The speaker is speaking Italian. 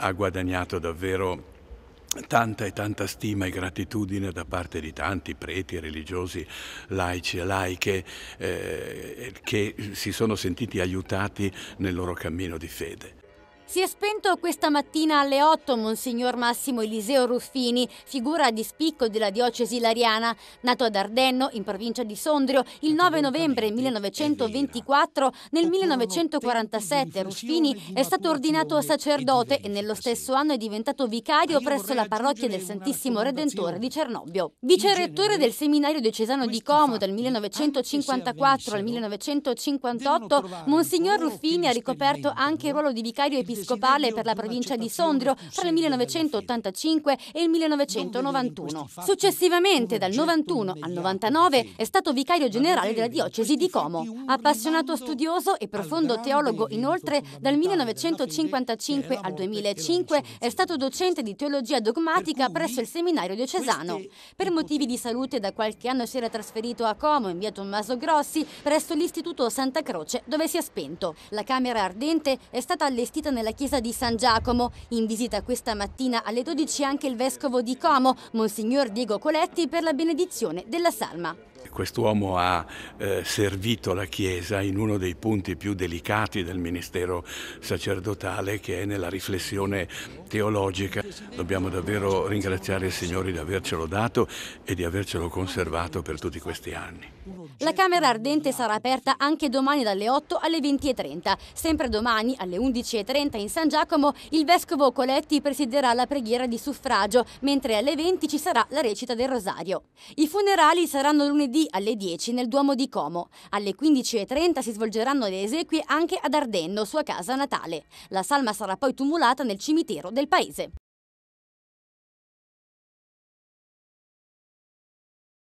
ha guadagnato davvero tanta e tanta stima e gratitudine da parte di tanti preti, religiosi, laici e laiche eh, che si sono sentiti aiutati nel loro cammino di fede. Si è spento questa mattina alle 8 Monsignor Massimo Eliseo Ruffini, figura di spicco della diocesi lariana, nato ad Ardenno, in provincia di Sondrio, il 9 novembre 1924. Nel 1947 Ruffini è stato ordinato sacerdote e nello stesso anno è diventato vicario presso la parrocchia del Santissimo Redentore di Cernobbio. Vicerettore del seminario diocesano di Como dal 1954 al 1958, Monsignor Ruffini ha ricoperto anche il ruolo di vicario episcopale episcopale per la provincia di Sondrio tra il 1985 e il 1991. Successivamente, dal 91 al 99, è stato vicario generale della diocesi di Como. Appassionato studioso e profondo teologo, inoltre, dal 1955 al 2005 è stato docente di teologia dogmatica presso il seminario diocesano. Per motivi di salute, da qualche anno si era trasferito a Como, in via Tommaso Grossi, presso l'istituto Santa Croce, dove si è spento. La camera ardente è stata allestita nella alla chiesa di San Giacomo. In visita questa mattina alle 12 anche il vescovo di Como, Monsignor Diego Coletti, per la benedizione della salma. Quest'uomo ha eh, servito la Chiesa in uno dei punti più delicati del ministero sacerdotale che è nella riflessione teologica. Dobbiamo davvero ringraziare il Signore di avercelo dato e di avercelo conservato per tutti questi anni. La Camera Ardente sarà aperta anche domani dalle 8 alle 20.30. Sempre domani alle 11.30 in San Giacomo il Vescovo Coletti presiderà la preghiera di suffragio, mentre alle 20 ci sarà la recita del Rosario. I funerali saranno lunedì lunedì alle 10 nel Duomo di Como. Alle 15.30 si svolgeranno le esequie anche ad Ardenno, sua casa natale. La salma sarà poi tumulata nel cimitero del paese.